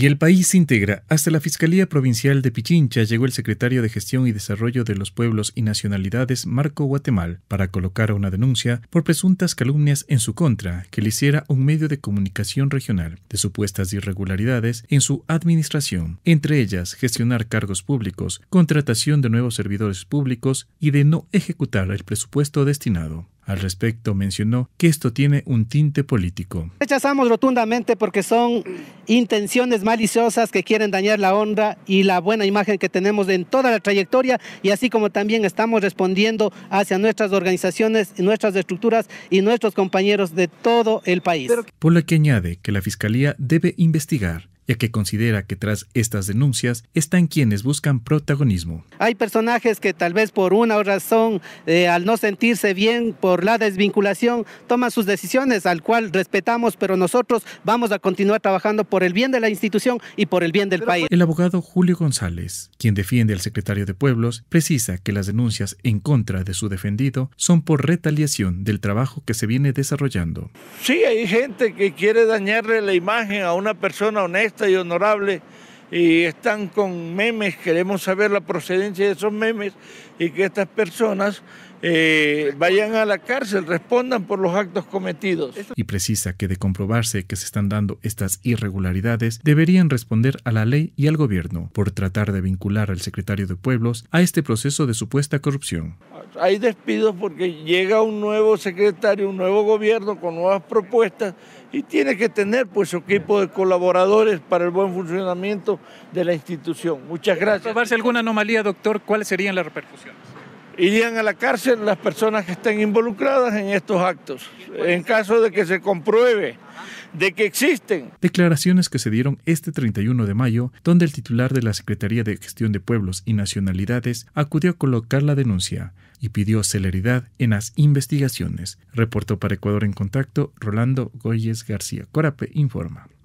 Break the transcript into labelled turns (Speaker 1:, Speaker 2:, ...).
Speaker 1: Y el país se integra. Hasta la Fiscalía Provincial de Pichincha llegó el secretario de Gestión y Desarrollo de los Pueblos y Nacionalidades, Marco Guatemal, para colocar una denuncia por presuntas calumnias en su contra que le hiciera un medio de comunicación regional de supuestas irregularidades en su administración, entre ellas gestionar cargos públicos, contratación de nuevos servidores públicos y de no ejecutar el presupuesto destinado. Al respecto mencionó que esto tiene un tinte político.
Speaker 2: Rechazamos rotundamente porque son intenciones maliciosas que quieren dañar la honra y la buena imagen que tenemos en toda la trayectoria y así como también estamos respondiendo hacia nuestras organizaciones, nuestras estructuras y nuestros compañeros de todo el país.
Speaker 1: Por lo que añade que la Fiscalía debe investigar ya que considera que tras estas denuncias están quienes buscan protagonismo.
Speaker 2: Hay personajes que tal vez por una razón, eh, al no sentirse bien por la desvinculación, toman sus decisiones, al cual respetamos, pero nosotros vamos a continuar trabajando por el bien de la institución y por el bien del país.
Speaker 1: El abogado Julio González, quien defiende al secretario de Pueblos, precisa que las denuncias en contra de su defendido son por retaliación del trabajo que se viene desarrollando.
Speaker 3: Sí, hay gente que quiere dañarle la imagen a una persona honesta y honorable y están con memes, queremos saber la procedencia de esos memes y que estas personas eh, vayan a la cárcel, respondan por los actos cometidos.
Speaker 1: Y precisa que de comprobarse que se están dando estas irregularidades, deberían responder a la ley y al gobierno por tratar de vincular al secretario de Pueblos a este proceso de supuesta corrupción
Speaker 3: hay despidos porque llega un nuevo secretario, un nuevo gobierno con nuevas propuestas y tiene que tener pues su equipo de colaboradores para el buen funcionamiento de la institución. Muchas gracias. ¿Probarse alguna anomalía, doctor? ¿Cuáles serían las repercusiones? irían a la cárcel las personas que estén involucradas en estos actos, en caso de que se compruebe de que existen.
Speaker 1: Declaraciones que se dieron este 31 de mayo, donde el titular de la Secretaría de Gestión de Pueblos y Nacionalidades acudió a colocar la denuncia y pidió celeridad en las investigaciones. Reportó para Ecuador en Contacto Rolando Goyes García. Corape informa.